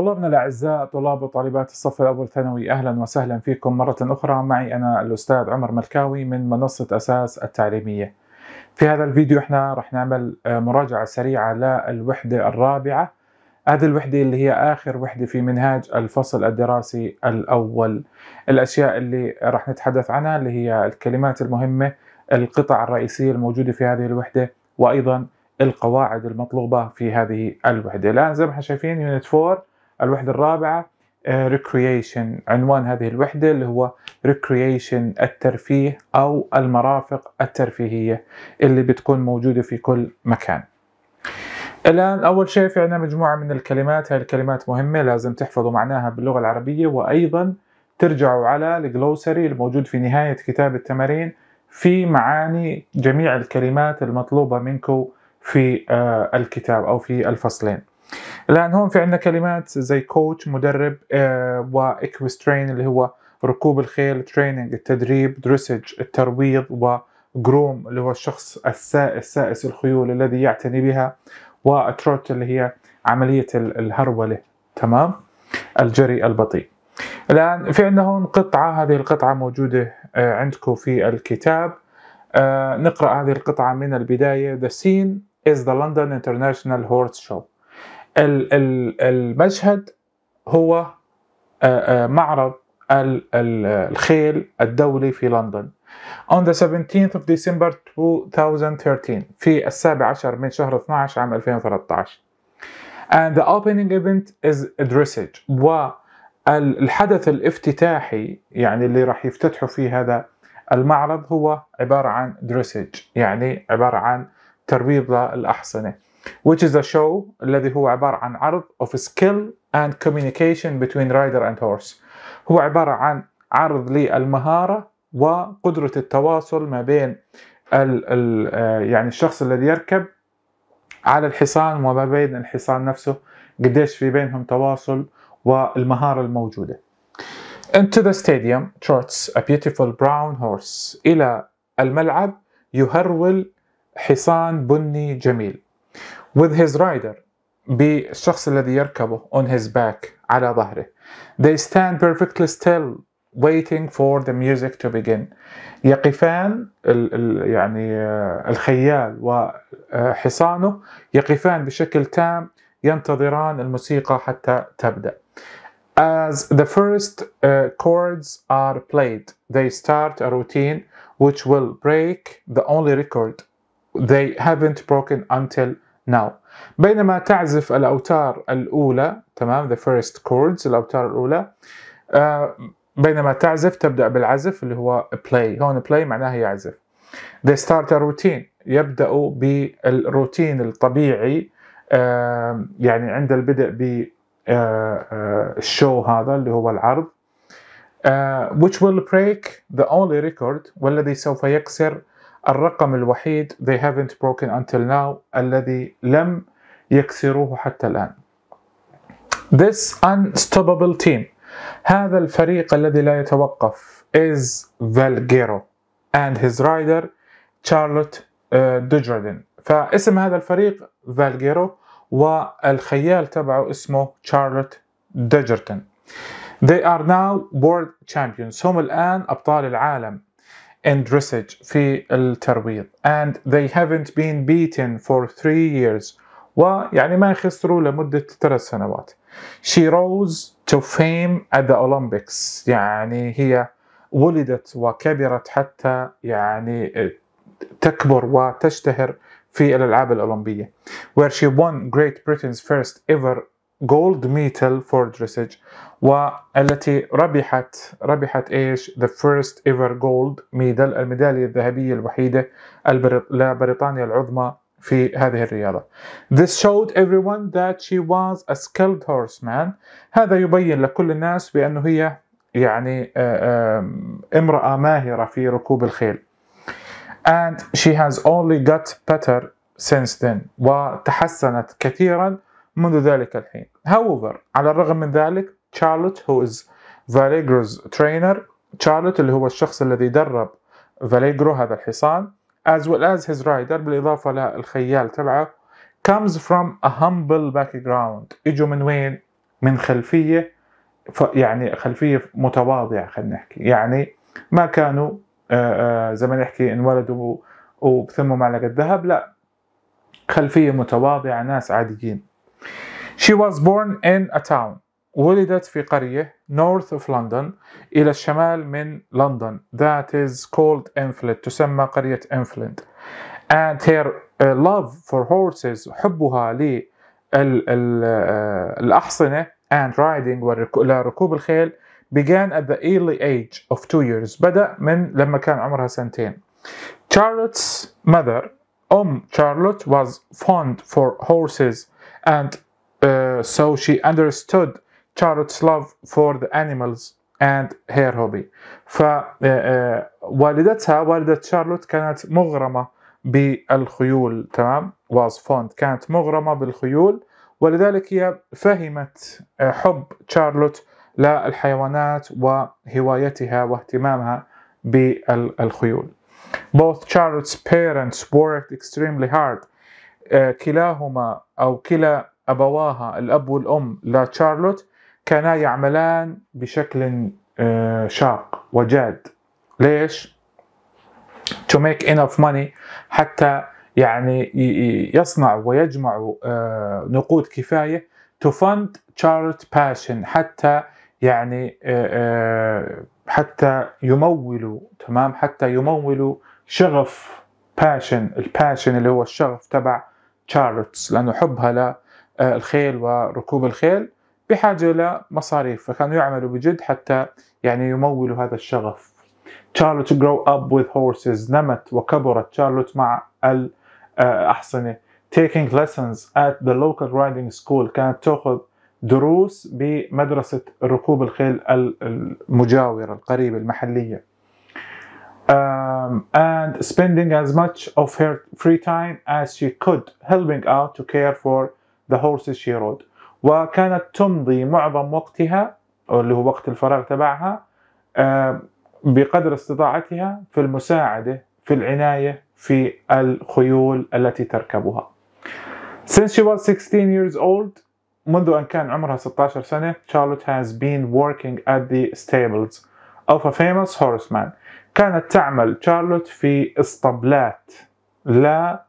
طلابنا الأعزاء طلاب وطالبات الصف الأول ثانوي أهلا وسهلا فيكم مرة أخرى معي أنا الأستاذ عمر ملكاوي من منصة أساس التعليمية في هذا الفيديو احنا رح نعمل آه، مراجعة سريعة للوحدة الرابعة هذه الوحدة اللي هي آخر وحدة في منهاج الفصل الدراسي الأول الأشياء اللي رح نتحدث عنها اللي هي الكلمات المهمة القطع الرئيسية الموجودة في هذه الوحدة وأيضا القواعد المطلوبة في هذه الوحدة الآن زي ما احنا شايفين يونت 4 الوحدة الرابعة ريكرييشن آه، عنوان هذه الوحدة اللي هو ريكرييشن الترفيه أو المرافق الترفيهية اللي بتكون موجودة في كل مكان الآن أول شيء في عندنا مجموعة من الكلمات هاي الكلمات مهمة لازم تحفظوا معناها باللغة العربية وأيضا ترجعوا على الجلوسري الموجود في نهاية كتاب التمارين في معاني جميع الكلمات المطلوبة منكم في آه، الكتاب أو في الفصلين الان هون في عندنا كلمات زي كوتش مدرب آه، واكوسترين اللي هو ركوب الخيل تريننج التدريب دريسج الترويض وجروم اللي هو الشخص السائس سائس الخيول الذي يعتني بها وتروت اللي هي عملية الهرولة تمام الجري البطيء الآن في عندنا هون قطعة هذه القطعة موجودة آه، عندكم في الكتاب آه، نقرأ هذه القطعة من البداية The scene is the London International Horse Show المشهد هو آه، آه، معرض الخيل الدولي في لندن On the 17th of December 2013 في السابع عشر من شهر 12 عام 2013 and the opening event is dressage والحدث الافتتاحي يعني اللي راح يفتتحوا فيه هذا المعرض هو عبارة عن dressage يعني عبارة عن ترويض للأحصنة which is a show الذي هو عبارة عن عرض of skill and communication between rider and horse هو عبارة عن عرض للمهارة وقدرة التواصل ما بين الـ الـ آه، يعني الشخص الذي يركب على الحصان وما بين الحصان نفسه قديش في بينهم تواصل والمهارة الموجودة Into the stadium trots a beautiful brown horse إلى الملعب يهرول حصان بني جميل with his rider بالشخص الذي يركبه on his back على ظهره they stand perfectly still waiting for the music to begin يقفان ال ال يعني الخيال وحصانه يقفان بشكل تام ينتظران الموسيقى حتى تبدأ As the first uh, chords are played, they start a routine which will break the only record they haven't broken until now بينما تعزف الأوتار الأولى تمام the first chords الأوتار الأولى آه، بينما تعزف تبدأ بالعزف اللي هو play هون play معناها يعزف they start a routine يبدأوا بالروتين الطبيعي يعني عند البدء بالشو آه، آه، هذا اللي هو العرض which will break the only record والذي سوف يكسر الرقم الوحيد they haven't broken until now الذي لم يكسروه حتى الآن this unstoppable team هذا الفريق الذي لا يتوقف is Valgero and his rider Charlotte Dujardin فاسم هذا الفريق Valgero والخيال تبعه اسمه Charlotte Dujardin They are now world champions هم الآن أبطال العالم and dressage في الترويض and they haven't been beaten for three years ويعني ما خسروا لمدة ثلاث سنوات she rose to fame at the Olympics يعني هي ولدت وكبرت حتى يعني تكبر وتشتهر في الألعاب الأولمبية where she won Great Britain's first ever جولد ميتال فورترسج والتي ربحت ربحت ايش ذا فيرست ايفر جولد ميدال الميداليه الذهبيه الوحيده لبريطانيا العظمى في هذه الرياضة. This showed everyone that she was a skilled horseman. هذا يبين لكل الناس بأنه هي يعني آه، امرأة ماهرة في ركوب الخيل. And she has only got better since then. وتحسنت كثيرا منذ ذلك الحين however على الرغم من ذلك تشارلوت هو از فاليجروز ترينر تشارلوت اللي هو الشخص الذي درب فاليجرو هذا الحصان as well as his rider بالإضافة للخيال تبعه comes from a humble background اجوا من وين؟ من خلفية يعني خلفية متواضعة خلينا نحكي يعني ما كانوا آه، آه، زي ما نحكي انولدوا وبثموا معلقه ذهب لا خلفية متواضعة ناس عاديين She was born in a town ولدت في قرية north of London إلى الشمال من لندن that is called Enfield, تسمى قرية Enflint and her uh, love for horses حبها للأحصنة uh, and riding ولركوب الخيل began at the early age of two years بدأ من لما كان عمرها سنتين Charlotte's mother أم Charlotte was fond for horses and uh, so she understood Charlotte's love for the animals and her hobby فوالدتها والدة شارلوت كانت مغرمة بالخيول تمام was fond كانت مغرمة بالخيول ولذلك هي فهمت حب شارلوت للحيوانات وهوايتها واهتمامها بالخيول Both Charlotte's parents worked extremely hard آه، كلاهما أو كلا أبواها الأب والأم لتشارلوت كانا يعملان بشكل آه، شاق وجاد ليش؟ to make enough money حتى يعني يصنع ويجمع آه، نقود كفاية to fund Charlotte Passion حتى يعني حتى يمولوا تمام حتى يمولوا شغف passion الباشن اللي هو الشغف تبع تشارلتس لأنه حبها للخيل آه، وركوب الخيل بحاجة لمصاريف فكانوا يعملوا بجد حتى يعني يمولوا هذا الشغف تشارلوت grow up with horses نمت وكبرت تشارلوت مع الأحصنة آه، taking lessons at the local riding school كانت تأخذ دروس بمدرسة ركوب الخيل المجاورة القريبة المحلية um, and spending as much of her free time as she could helping out to care for the horses she rode وكانت تمضي معظم وقتها اللي هو وقت الفراغ تبعها بقدر استطاعتها في المساعدة في العناية في الخيول التي تركبها Since she was 16 years old منذ أن كان عمرها 16 سنة Charlotte has been working at the stables of a famous horseman كانت تعمل شارلوت في اسطبلات لا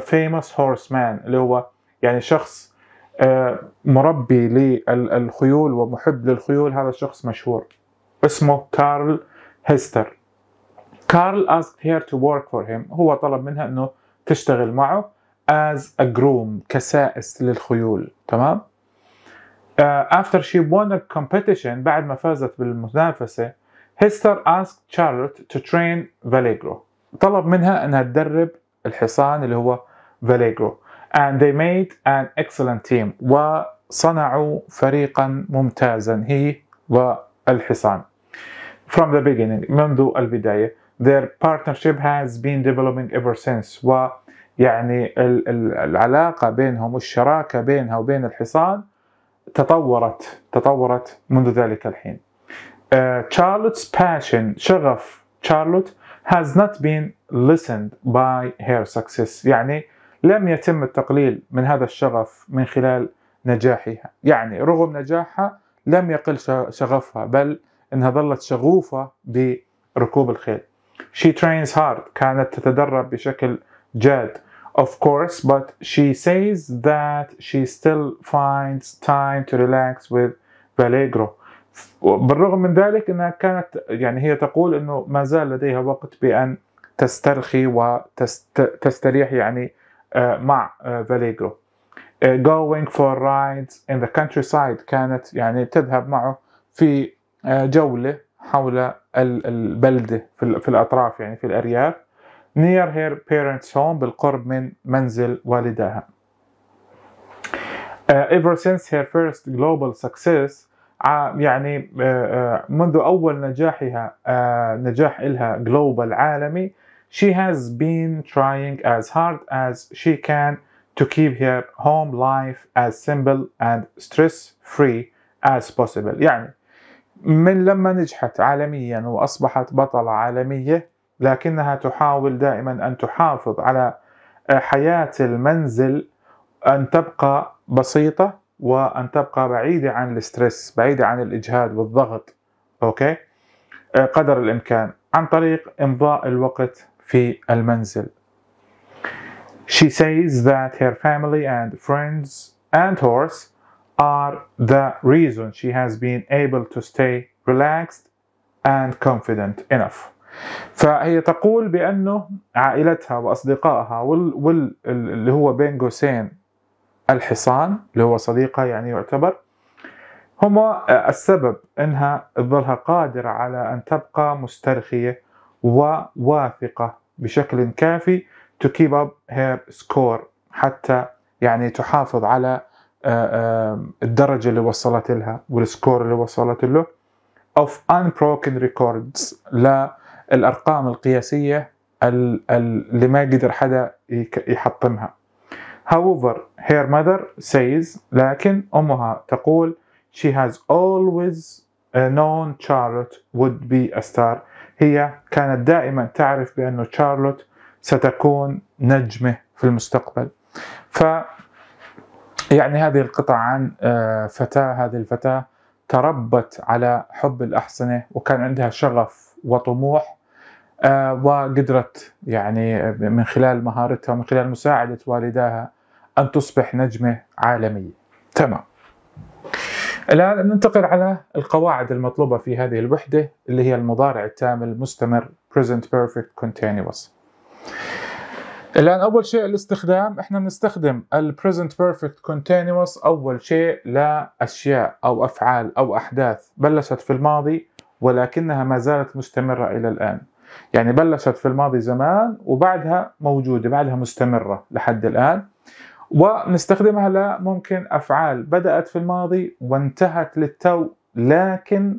فيموس هورس مان اللي هو يعني شخص آه، مربي للخيول ومحب للخيول هذا الشخص مشهور اسمه كارل هيستر كارل asked her to work for him هو طلب منها انه تشتغل معه as a groom كسائس للخيول تمام uh, after she won a competition بعد ما فازت بالمنافسة هيستر اسك شارلوت تو ترين فاليجرو طلب منها انها تدرب الحصان اللي هو فاليجرو and they made an excellent team وصنعوا فريقا ممتازا هي والحصان from the beginning منذ البداية their partnership has been developing ever since ويعني العلاقة بينهم والشراكة بينها وبين الحصان تطورت تطورت منذ ذلك الحين Charlotte's passion شغف شارلوت has not been listened by her success يعني لم يتم التقليل من هذا الشغف من خلال نجاحها يعني رغم نجاحها لم يقل شغفها بل انها ظلت شغوفة بركوب الخيل She trains hard كانت تتدرب بشكل جاد Of course but she says that she still finds time to relax with Vallegro بالرغم من ذلك انها كانت يعني هي تقول انه ما زال لديها وقت بان تسترخي وتستريح يعني آه، مع فاليجرو آه، آه، going for rides in the countryside كانت يعني تذهب معه في جولة حول البلدة في الأطراف يعني في الأرياف near her parents home بالقرب من منزل والدها ever since her first global success يعني آه، آه، منذ أول نجاحها آه، نجاح إلها جلوبال عالمي she has been trying as hard as she can to keep her home life as simple and stress free as possible يعني من لما نجحت عالميا وأصبحت بطلة عالمية لكنها تحاول دائما أن تحافظ على حياة المنزل أن تبقى بسيطة وأن تبقى بعيدة عن الاسترس بعيدة عن الإجهاد والضغط أوكي آه، قدر الإمكان عن طريق إمضاء الوقت في المنزل She says that her family and friends and horse are the reason she has been able to stay relaxed and confident enough. فهي تقول بأنه عائلتها وأصدقائها واللي هو بين قوسين الحصان اللي هو صديقها يعني يعتبر هما آه، السبب انها تظلها قادرة على ان تبقى مسترخية وواثقة بشكل كافي to keep up her score حتى يعني تحافظ على آه، الدرجة اللي وصلت لها والسكور اللي وصلت له of unbroken records للأرقام القياسية اللي ما يقدر حدا يحطمها However, her mother says لكن أمها تقول she has always known Charlotte would be a star هي كانت دائما تعرف بأن شارلوت ستكون نجمة في المستقبل ف يعني هذه القطعة عن آه، فتاة هذه الفتاة تربت على حب الأحصنة وكان عندها شغف وطموح آه، وقدرت يعني من خلال مهارتها ومن خلال مساعدة والداها أن تصبح نجمة عالمية تمام الآن ننتقل على القواعد المطلوبة في هذه الوحدة اللي هي المضارع التام المستمر present perfect continuous الآن أول شيء الاستخدام إحنا بنستخدم الـ present perfect continuous أول شيء لأشياء أو أفعال أو أحداث بلشت في الماضي ولكنها ما زالت مستمرة إلى الآن يعني بلشت في الماضي زمان وبعدها موجودة بعدها مستمرة لحد الآن ونستخدمها لممكن أفعال بدأت في الماضي وانتهت للتو لكن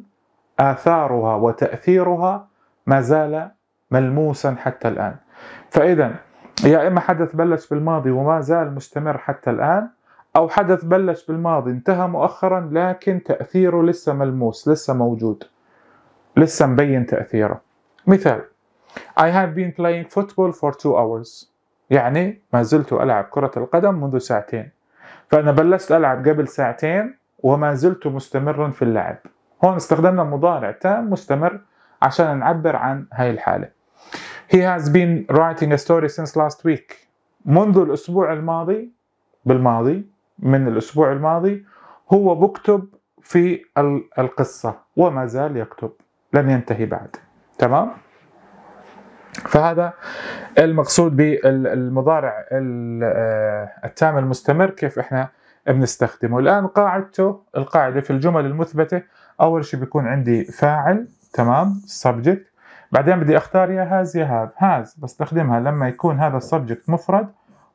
آثارها وتأثيرها ما زال ملموسا حتى الآن فإذا يا إما حدث بلش بالماضي وما زال مستمر حتى الآن أو حدث بلش بالماضي انتهى مؤخرا لكن تأثيره لسه ملموس لسه موجود لسه مبين تأثيره مثال I have been playing football for two hours يعني ما زلت ألعب كرة القدم منذ ساعتين فأنا بلشت ألعب قبل ساعتين وما زلت مستمرا في اللعب هون استخدمنا مضارع تام مستمر عشان نعبر عن هاي الحالة He has been writing a story since last week منذ الأسبوع الماضي بالماضي من الأسبوع الماضي هو بكتب في القصة وما زال يكتب لم ينتهي بعد تمام فهذا المقصود بالمضارع آه، التام المستمر كيف احنا بنستخدمه الان قاعدته القاعده في الجمل المثبته اول شيء بيكون عندي فاعل تمام سبجكت بعدين بدي اختار يا هاز يا هاف هاز بستخدمها لما يكون هذا السبجكت مفرد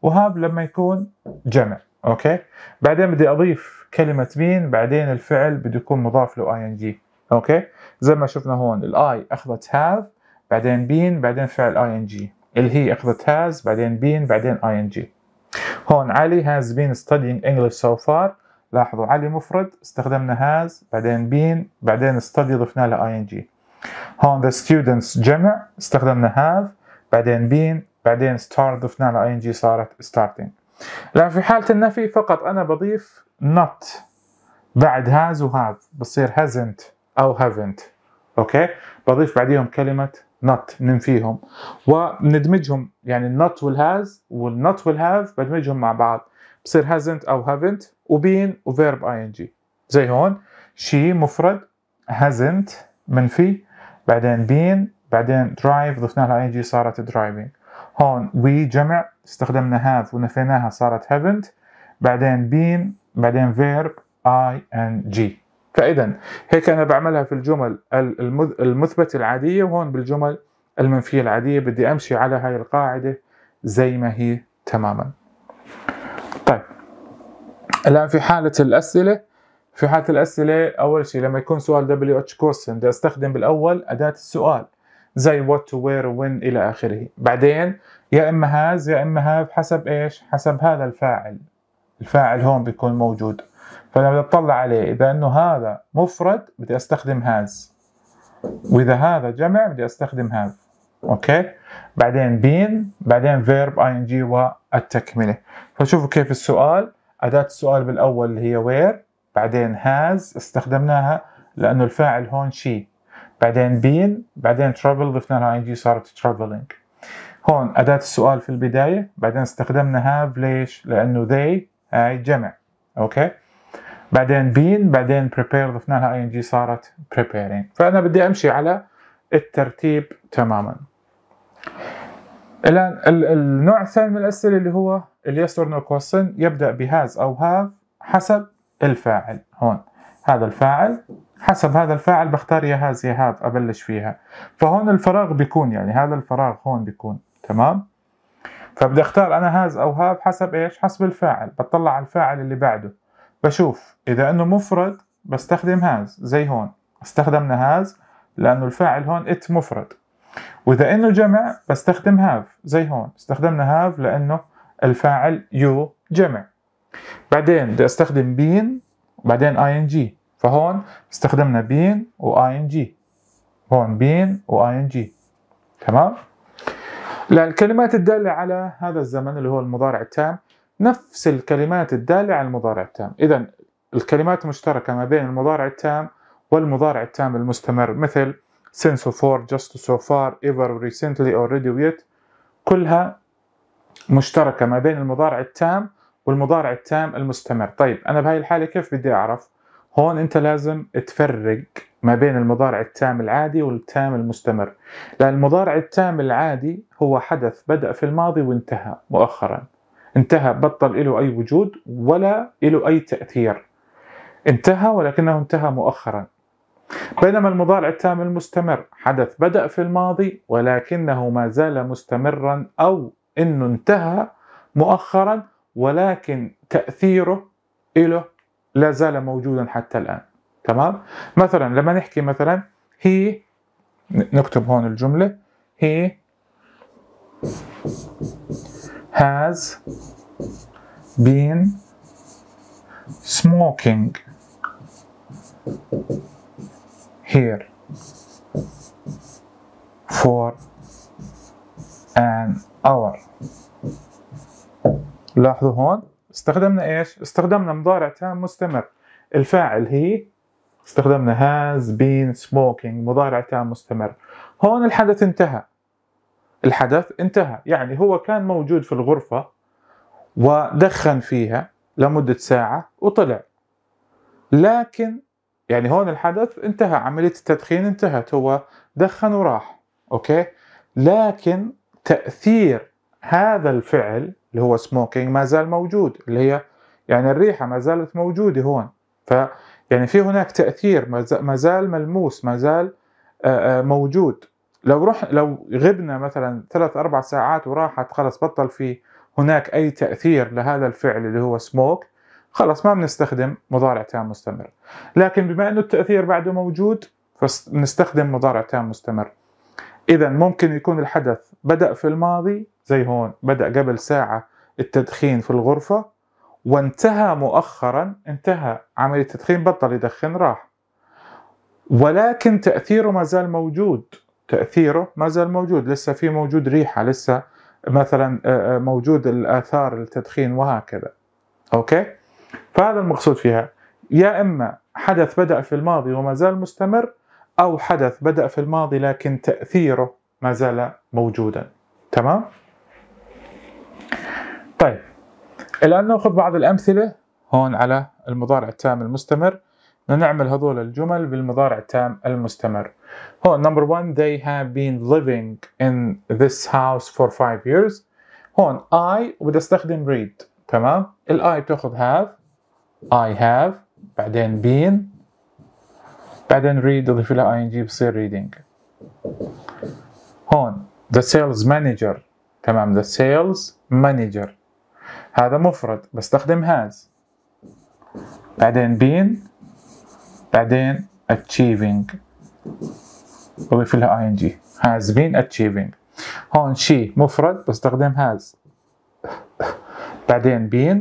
وهاب لما يكون جمع اوكي بعدين بدي اضيف كلمه مين بعدين الفعل بده يكون مضاف له اي ان جي اوكي زي ما شفنا هون الاي اخذت هاف بعدين بين بعدين فعل اي ان جي اللي هي اخذت هاز بعدين بين بعدين اي ان جي هون علي هاز بين ستادينج انجلش سو فار لاحظوا علي مفرد استخدمنا هاز بعدين بين بعدين ستادي ضفنا لها اي ان جي هون the students جمع استخدمنا هاف بعدين بين بعدين ستارت ضفنا لها اي ان جي صارت ستارتينج لأن في حالة النفي فقط أنا بضيف نوت بعد هاز وهاف بصير hasn't أو haven't أوكي بضيف بعديهم كلمة not ننفيهم وبندمجهم يعني not will has وال not will have بدمجهم مع بعض بصير hasn't أو haven't وبين وverb ing زي هون she مفرد hasn't منفي بعدين been بعدين drive ضفنا لها ing صارت driving هون we جمع استخدمنا have ونفيناها صارت haven't بعدين been بعدين verb ing فاذا هيك انا بعملها في الجمل المثبته العاديه وهون بالجمل المنفيه العاديه بدي امشي على هاي القاعده زي ما هي تماما طيب الان في حاله الاسئله في حاله الاسئله اول شيء لما يكون سؤال دبليو اتش كويستشن بدي استخدم بالاول اداه السؤال زي وات وير وين الى اخره بعدين يا اما هاز يا اما هاف حسب ايش حسب هذا الفاعل الفاعل هون بيكون موجود فانا بدي اطلع عليه اذا انه هذا مفرد بدي استخدم هاز واذا هذا جمع بدي استخدم هاف اوكي بعدين بين بعدين فيرب اي ان جي والتكمله فشوفوا كيف السؤال اداه السؤال بالاول اللي هي وير بعدين هاز استخدمناها لانه الفاعل هون شي بعدين بين بعدين ترافل ضفنا لها ان جي صارت ترافلينج هون اداه السؤال في البدايه بعدين استخدمنا هاف ليش لانه they هاي جمع اوكي بعدين بين بعدين prepared ضفنا لها اي ان جي صارت preparing فانا بدي امشي على الترتيب تماما الان النوع الثاني من الاسئله اللي هو اليس اور نو كوستن يبدا بهاز او هاف حسب الفاعل هون هذا الفاعل حسب هذا الفاعل بختار يا هاز يا هاف ابلش فيها فهون الفراغ بيكون يعني هذا الفراغ هون بيكون تمام فبدي اختار انا هاز او هاف حسب ايش حسب الفاعل بطلع على الفاعل اللي بعده بشوف إذا أنه مفرد بستخدم هاز زي هون استخدمنا هاز لأنه الفاعل هون ات مفرد وإذا أنه جمع بستخدم هاف زي هون استخدمنا هاف لأنه الفاعل يو جمع بعدين بدي استخدم بين وبعدين اي ان جي فهون استخدمنا بين واي ان جي هون بين واي ان جي تمام للكلمات الدالة على هذا الزمن اللي هو المضارع التام نفس الكلمات الدالة على المضارع التام إذا الكلمات مشتركة ما بين المضارع التام والمضارع التام المستمر مثل since so far, just so far, ever, recently, already, yet كلها مشتركة ما بين المضارع التام والمضارع التام المستمر طيب أنا بهاي الحالة كيف بدي أعرف هون أنت لازم تفرق ما بين المضارع التام العادي والتام المستمر لأن المضارع التام العادي هو حدث بدأ في الماضي وانتهى مؤخراً انتهى بطل له أي وجود ولا له أي تأثير انتهى ولكنه انتهى مؤخرا بينما المضارع التام المستمر حدث بدأ في الماضي ولكنه ما زال مستمرا أو أنه انتهى مؤخرا ولكن تأثيره له لا زال موجودا حتى الآن تمام مثلا لما نحكي مثلا هي نكتب هون الجملة هي has been smoking here for an hour لاحظوا هون استخدمنا ايش؟ استخدمنا مضارع تام مستمر الفاعل هي استخدمنا has been smoking مضارع تام مستمر هون الحدث انتهى الحدث انتهى يعني هو كان موجود في الغرفة ودخن فيها لمدة ساعة وطلع لكن يعني هون الحدث انتهى عملية التدخين انتهت هو دخن وراح اوكي لكن تأثير هذا الفعل اللي هو سموكينج ما زال موجود اللي هي يعني الريحة ما زالت موجودة هون ف يعني في هناك تأثير ما زال ملموس ما زال موجود لو رح لو غبنا مثلا ثلاث اربع ساعات وراحت خلص بطل في هناك اي تاثير لهذا الفعل اللي هو سموك خلص ما بنستخدم مضارع تام مستمر لكن بما انه التاثير بعده موجود فنستخدم مضارع تام مستمر اذا ممكن يكون الحدث بدا في الماضي زي هون بدا قبل ساعه التدخين في الغرفه وانتهى مؤخرا انتهى عمليه التدخين بطل يدخن راح ولكن تاثيره ما زال موجود تاثيره ما زال موجود لسه في موجود ريحه لسه مثلا آه، آه، موجود الاثار التدخين وهكذا اوكي فهذا المقصود فيها يا اما حدث بدا في الماضي وما زال مستمر او حدث بدا في الماضي لكن تاثيره ما زال موجودا تمام طيب الان ناخذ بعض الامثله هون على المضارع التام المستمر نعمل هذول الجمل بالمضارع التام المستمر هو number one they have been living in this house for five years هون I وبدي استخدم read تمام ال I بتاخذ have I have بعدين been بعدين read اضيف لها ing بصير reading هون the sales manager تمام the sales manager هذا مفرد بستخدم has بعدين been بعدين achieving أضيف لها ing has been achieving هون شي مفرد بستخدم has بعدين been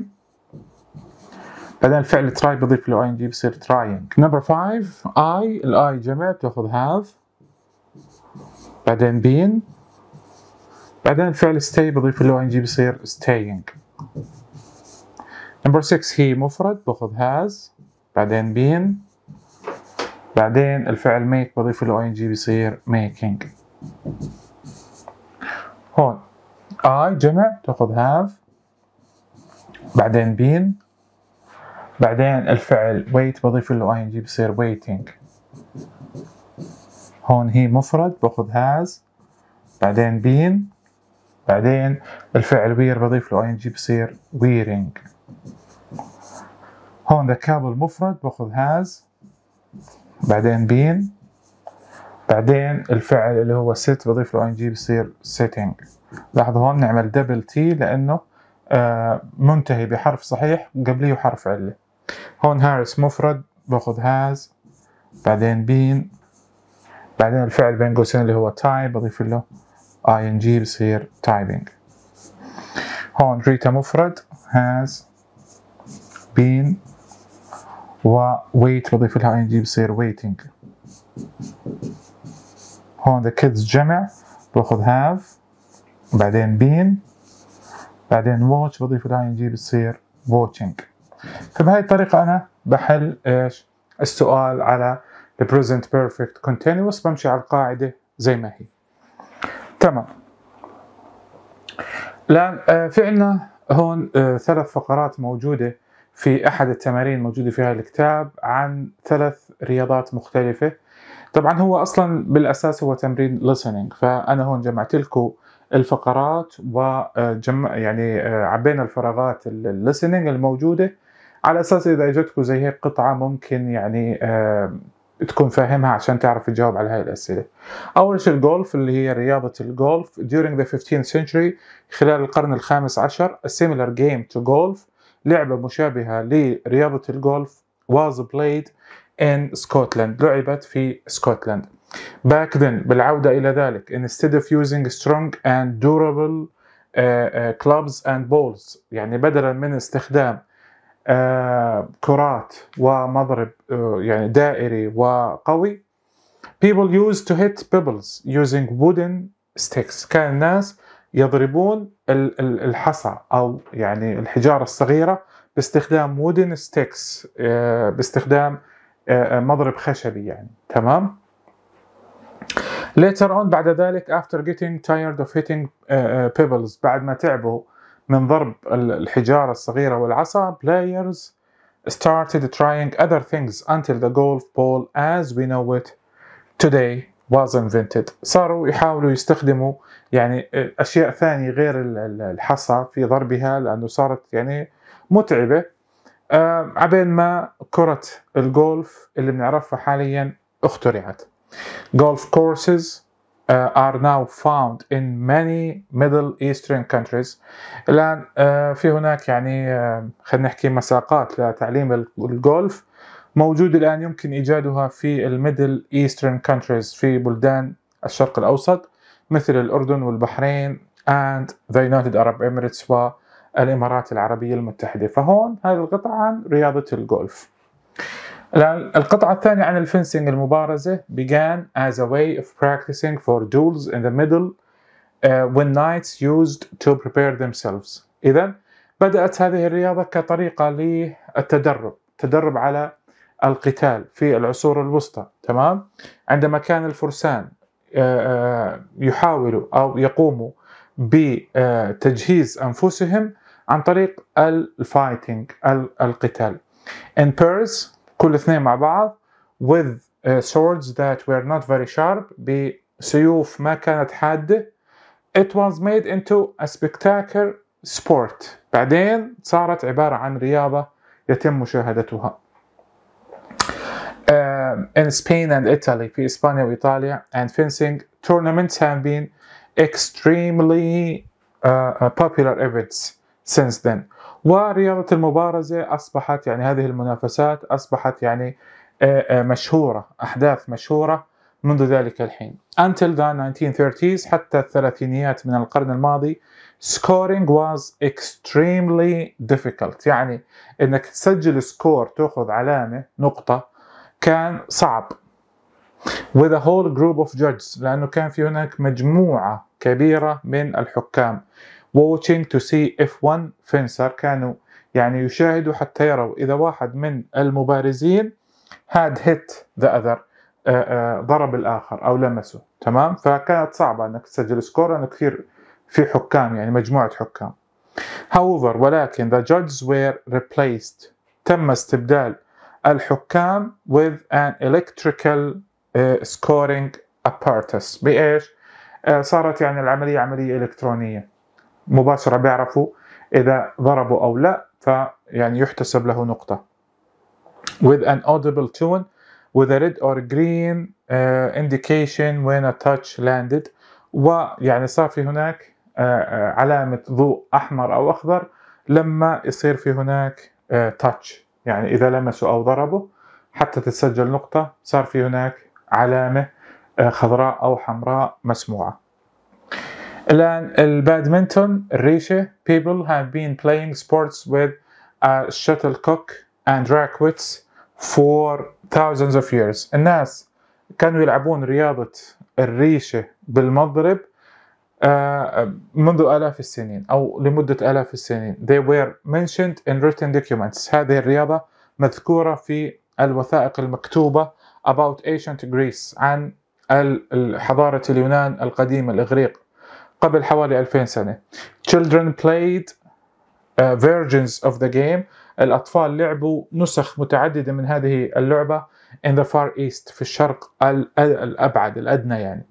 بعدين الفعل try بضيف له ing بصير trying number five I ال I جمع تأخذ have بعدين been بعدين الفعل stay بضيف له ing بصير staying number six he مفرد باخذ has بعدين been بعدين الفعل make بضيف له ing بيصير making هون I جمع تاخذ have بعدين بين بعدين الفعل wait بضيف له ing بيصير بصير waiting هون هي مفرد باخذ has بعدين بين بعدين الفعل وير بضيف له ing بيصير بصير wearing هون the couple مفرد باخذ has بعدين بين بعدين الفعل اللي هو set بضيف له ان جي بصير setting لاحظوا هون نعمل دبل تي لانه آه منتهي بحرف صحيح قبليه حرف عله هون هارس مفرد باخذ هاز بعدين بين بعدين الفعل بين قوسين اللي هو تايب بضيف له اي ان جي بصير تايبنج هون ريتا مفرد هاز بين وويت بضيف لها ing بصير waiting هون the kids جمع باخذ have بعدين been بعدين watch بضيف لها ing بصير watching فبهي الطريقة أنا بحل إيش السؤال على the present perfect continuous بمشي على القاعدة زي ما هي تمام الآن آه، في عنا هون آه، ثلاث فقرات موجودة في احد التمارين الموجوده في هذا الكتاب عن ثلاث رياضات مختلفه طبعا هو اصلا بالاساس هو تمرين listening فانا هون جمعت لكم الفقرات وجمع يعني آه، عبينا الفراغات الليسننج الموجوده على اساس اذا اجتكم زي هيك قطعه ممكن يعني آه، تكون فاهمها عشان تعرف تجاوب على هاي الاسئله. اول شيء الجولف اللي هي رياضه الجولف during the 15th century خلال القرن الخامس عشر a similar game to golf لعبة مشابهة لرياضة الجولف was played in Scotland لعبت في سكوتلاند Back then بالعودة إلى ذلك instead of using strong and durable uh, uh, clubs and balls يعني بدلا من استخدام uh, كرات ومضرب uh, يعني دائري وقوي people used to hit pebbles using wooden sticks كان الناس يضربون الحصى او يعني الحجاره الصغيره باستخدام وودن ستيكس آه، باستخدام آه، آه، مضرب خشبي يعني تمام later on بعد ذلك after getting tired of hitting pebbles بعد ما تعبوا من ضرب الحجارة الصغيرة والعصا players started trying other things until the golf ball as we know it today was invented صاروا يحاولوا يستخدموا يعني اشياء ثانيه غير الحصى في ضربها لانه صارت يعني متعبه آه، عبين ما كرة الجولف اللي بنعرفها حاليا اخترعت golf courses uh, are now found in many Middle Eastern countries الآن uh, في هناك يعني uh, خلينا نحكي مساقات لتعليم الجولف موجود الآن يمكن إيجادها في الميدل إيسترن كونتريز في بلدان الشرق الأوسط مثل الأردن والبحرين and the United Arab Emirates والإمارات العربية المتحدة فهون هذه القطعة عن رياضة الجولف الآن القطعة الثانية عن الفنسينج المبارزة began as a way of practicing for duels in the middle uh, when knights used to prepare themselves إذا بدأت هذه الرياضة كطريقة للتدرب تدرب على القتال في العصور الوسطى تمام عندما كان الفرسان آه، آه، يحاولوا او يقوموا بتجهيز انفسهم عن طريق الفايتنج القتال in pairs كل اثنين مع بعض with آه، swords that were not very sharp بسيوف ما كانت حادة it was made into a spectacular sport بعدين صارت عبارة عن رياضة يتم مشاهدتها Um, in Spain and Italy في إسبانيا وإيطاليا and fencing tournaments have been extremely uh, uh popular events since then ورياضة المبارزة أصبحت يعني هذه المنافسات أصبحت يعني آه، آه، مشهورة أحداث مشهورة منذ ذلك الحين until the 1930s حتى الثلاثينيات من القرن الماضي scoring was extremely difficult يعني انك تسجل سكور تاخذ علامة نقطة كان صعب with a whole group of judges لأنه كان في هناك مجموعة كبيرة من الحكام watching to see if one fencer كانوا يعني يشاهدوا حتى يروا إذا واحد من المبارزين had hit the other آه، آه، ضرب الآخر أو لمسه تمام فكانت صعبة أنك تسجل سكور لأنه كثير في حكام يعني مجموعة حكام however ولكن the judges were replaced تم استبدال الحكام with an electrical uh, scoring apparatus بإيش؟ آه، صارت يعني العملية عملية إلكترونية مباشرة بيعرفوا إذا ضربوا أو لا فيعني يحتسب له نقطة with an audible tune with a red or green uh, indication when a touch landed ويعني صار في هناك آه، آه، علامة ضوء أحمر أو أخضر لما يصير في هناك تاتش يعني إذا لمسوا أو ضربوا حتى تتسجل نقطة صار في هناك علامة آه، خضراء أو حمراء مسموعة الآن البادمنتون الريشة people have been playing sports with a shuttlecock and rackets for thousands of years الناس كانوا يلعبون رياضة الريشة بالمضرب آه، آه، منذ آلاف السنين أو لمدة آلاف السنين they were mentioned in written documents هذه الرياضة مذكورة في الوثائق المكتوبة about ancient Greece عن حضارة اليونان القديمة الإغريق قبل حوالي 2000 سنة children played uh, versions of the game الأطفال لعبوا نسخ متعددة من هذه اللعبة in the far east في الشرق الأبعد الأدنى يعني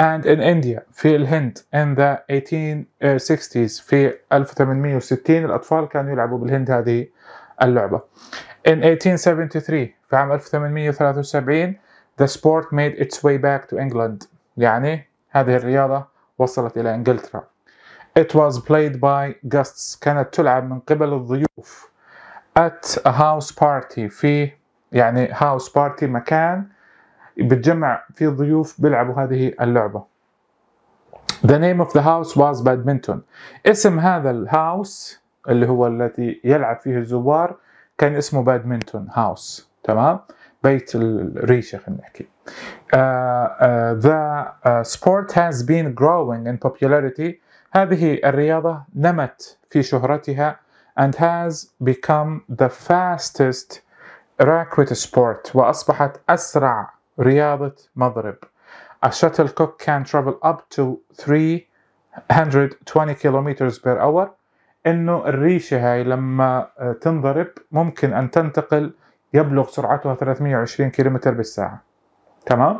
and in India في الهند in the 1860s في 1860 الأطفال كانوا يلعبوا بالهند هذه اللعبة in 1873 في عام 1873 the sport made its way back to England يعني هذه الرياضة وصلت إلى إنجلترا It was played by guests كانت تلعب من قبل الضيوف at a house party في يعني house party مكان بتجمع في ضيوف بيلعبوا هذه اللعبة The name of the house was badminton اسم هذا الهاوس اللي هو الذي يلعب فيه الزوار كان اسمه بادمنتون هاوس تمام بيت الريشة خلينا نحكي uh, uh, The uh, sport has been growing in popularity هذه الرياضة نمت في شهرتها and has become the fastest racket sport وأصبحت أسرع رياضة مضرب A shuttlecock can travel up to 320 kilometers per hour انه الريشة هاي لما آه، تنضرب ممكن ان تنتقل يبلغ سرعتها 320 كيلومتر بالساعة تمام؟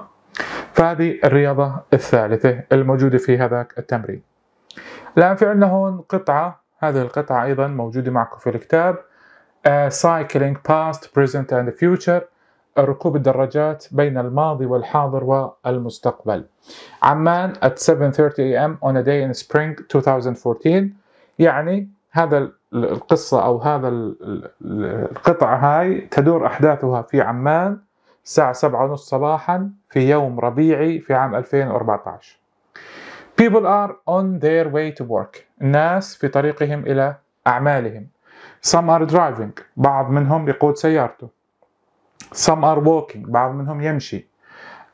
فهذه الرياضة الثالثة الموجودة في هذاك التمرين الآن في عندنا هون قطعة هذه القطعة أيضا موجودة معكم في الكتاب uh, Cycling Past, Present and Future ركوب الدراجات بين الماضي والحاضر والمستقبل عمان at 7:30 a.m. on a day in spring 2014 يعني هذا القصة أو هذا القطعة هاي تدور أحداثها في عمان الساعة 7:30 صباحا في يوم ربيعي في عام 2014 People are on their way to work الناس في طريقهم إلى أعمالهم Some are driving بعض منهم يقود سيارته some are walking بعض منهم يمشي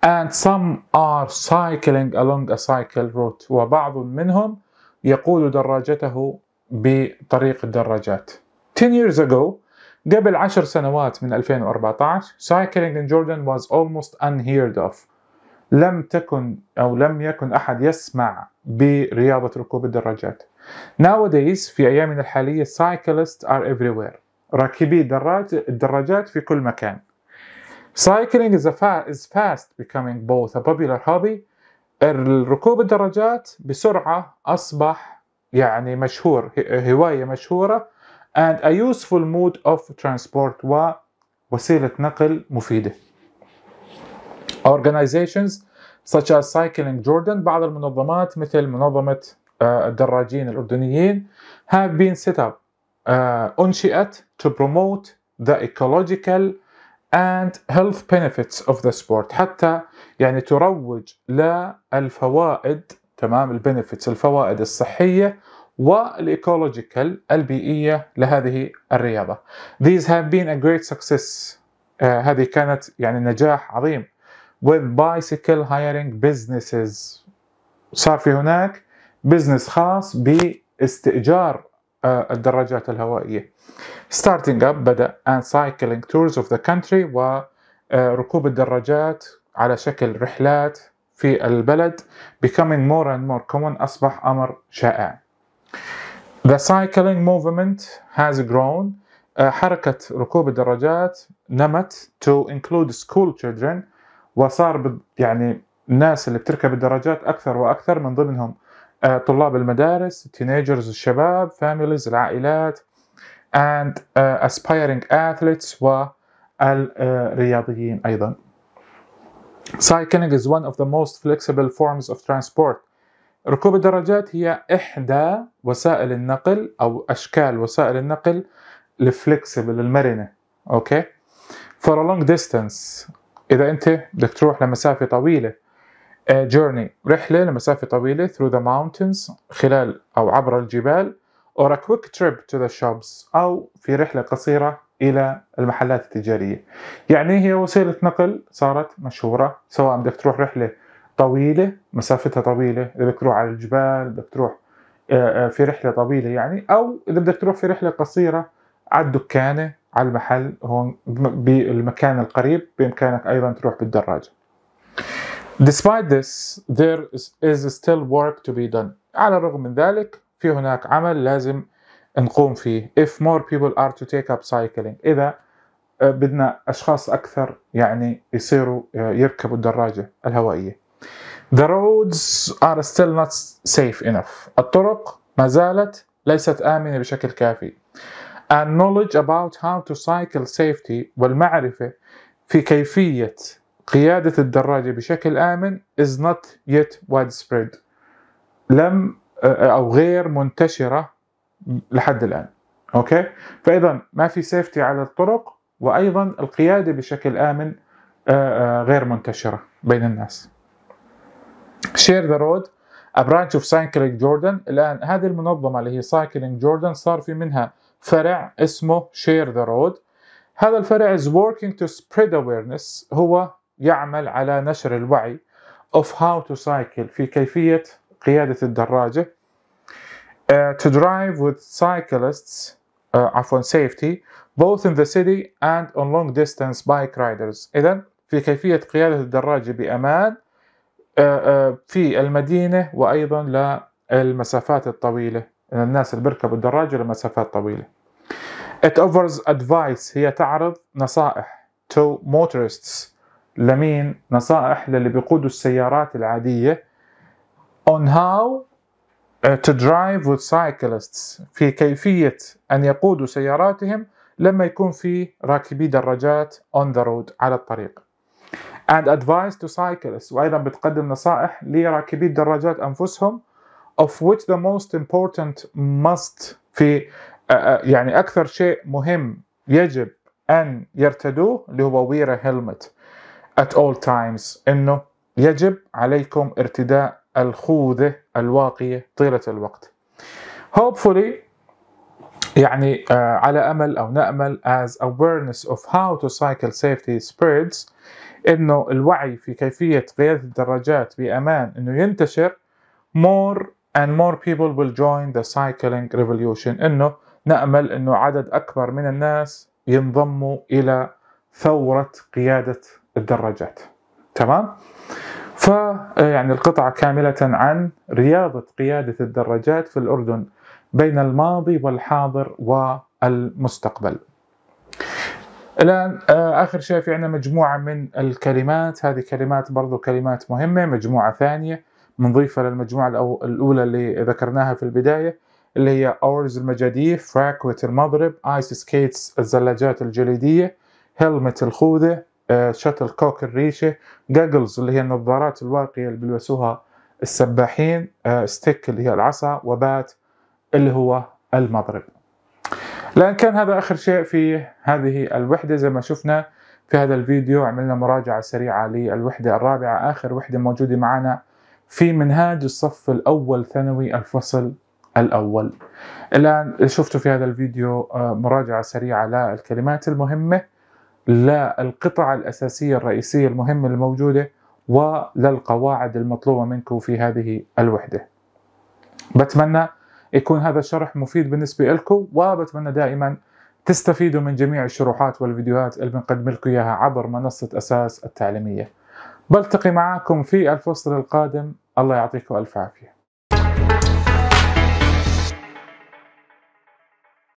and some are cycling along a cycle route وبعض منهم يقود دراجته بطريق الدراجات 10 years ago قبل 10 سنوات من 2014 cycling in Jordan was almost unheard of لم تكن أو لم يكن أحد يسمع برياضة ركوب الدراجات Nowadays في أيامنا الحالية cyclists are everywhere راكبي الدراج الدراجات في كل مكان Cycling is, fa is fast becoming both a popular hobby. الركوب الدراجات بسرعة أصبح يعني مشهور هواية مشهورة and a useful mode of transport ووسيلة نقل مفيدة. Organizations such as Cycling Jordan بعض المنظمات مثل منظمة الدراجين الأردنيين have been set up uh, أنشئت to promote the ecological and health benefits of the sport حتى يعني تروج للفوائد تمام البنفيتس الفوائد الصحية والايكولوجيكال البيئية لهذه الرياضة. These have been a great success. Uh, هذه كانت يعني نجاح عظيم with bicycle hiring businesses. صار في هناك بزنس خاص باستئجار آه، الدراجات الهوائية starting up بدأ and cycling tours of the country وركوب آه، الدراجات على شكل رحلات في البلد becoming more and more common أصبح أمر شائع The cycling movement has grown آه، حركة ركوب الدراجات نمت to include school children وصار يعني الناس اللي بتركب الدراجات أكثر وأكثر من ضمنهم آه، طلاب المدارس التينيجرز الشباب فاميليز العائلات and آه، aspiring athletes والرياضيين أيضا Cycling is one of the most flexible forms of transport ركوب الدراجات هي إحدى وسائل النقل أو أشكال وسائل النقل الفلكسبل المرنة أوكي okay? for a long distance إذا أنت بدك تروح لمسافة طويلة جورني آه، رحلة لمسافة طويلة through the mountains خلال أو عبر الجبال or a quick trip to the shops أو في رحلة قصيرة إلى المحلات التجارية يعني هي وسيلة نقل صارت مشهورة سواء بدك تروح رحلة طويلة مسافتها طويلة إذا بدك تروح على الجبال بدك تروح آه، آه، في رحلة طويلة يعني أو إذا بدك تروح في رحلة قصيرة على الدكانة على المحل هون بالمكان القريب بإمكانك أيضا تروح بالدراجة Despite this, there is still work to be done. على الرغم من ذلك في هناك عمل لازم نقوم فيه. If more people are to take up cycling. إذا بدنا أشخاص أكثر يعني يصيروا يركبوا الدراجة الهوائية. The roads are still not safe enough. الطرق ما زالت ليست آمنة بشكل كافي. And knowledge about how to cycle safety والمعرفة في كيفية قيادة الدراجة بشكل آمن is not yet widespread لم آه، أو غير منتشرة لحد الآن أوكي فإذا ما في سيفتي على الطرق وأيضا القيادة بشكل آمن آه، آه، غير منتشرة بين الناس شير ذا رود A branch of Cycling Jordan الآن هذه المنظمة اللي هي Cycling Jordan صار في منها فرع اسمه شير ذا رود هذا الفرع is working to spread awareness هو يعمل على نشر الوعي of how to cycle في كيفية قيادة الدراجة uh, to drive with cyclists uh, عفوا safety both in the city and on long distance bike riders إذا في كيفية قيادة الدراجة بأمان uh, في المدينة وأيضا للمسافات الطويلة الناس اللي بيركبوا الدراجة لمسافات طويلة It offers advice هي تعرض نصائح to motorists لمين نصائح للي بيقودوا السيارات العادية on how uh, to drive with cyclists في كيفية أن يقودوا سياراتهم لما يكون في راكبي دراجات on the road على الطريق and advice to cyclists وأيضا بتقدم نصائح لراكبي الدراجات أنفسهم of which the most important must في uh, uh, يعني أكثر شيء مهم يجب أن يرتدوه اللي هو wear a helmet at all times انه يجب عليكم ارتداء الخوذة الواقية طيلة الوقت hopefully يعني uh, على أمل أو نأمل as awareness of how to cycle safety spreads إنه الوعي في كيفية قيادة الدراجات بأمان إنه ينتشر more and more people will join the cycling revolution إنه نأمل إنه عدد أكبر من الناس ينضموا إلى ثورة قيادة الدراجات تمام ف آه، يعني القطعة كاملة عن رياضة قيادة الدراجات في الأردن بين الماضي والحاضر والمستقبل الآن آه، آخر شيء في عندنا مجموعة من الكلمات هذه كلمات برضو كلمات مهمة مجموعة ثانية بنضيفها للمجموعة الأولى اللي ذكرناها في البداية اللي هي أورز المجاديف فراكوت المضرب آيس سكيتس الزلاجات الجليدية هيلمت الخوذة آه، شتل كوك الريشه جاجلز اللي هي النظارات الواقيه اللي بيلبسوها السباحين آه، ستيك اللي هي العصا وبات اللي هو المضرب لان كان هذا اخر شيء في هذه الوحده زي ما شفنا في هذا الفيديو عملنا مراجعه سريعه للوحده الرابعه اخر وحده موجوده معنا في منهاج الصف الاول ثانوي الفصل الاول الان شفتوا في هذا الفيديو آه، مراجعه سريعه للكلمات المهمه للقطع الأساسية الرئيسية المهمة الموجودة وللقواعد المطلوبة منكم في هذه الوحدة بتمنى يكون هذا الشرح مفيد بالنسبة لكم وبتمنى دائما تستفيدوا من جميع الشروحات والفيديوهات اللي بنقدم لكم إياها عبر منصة أساس التعليمية بلتقي معاكم في الفصل القادم الله يعطيكم ألف عافية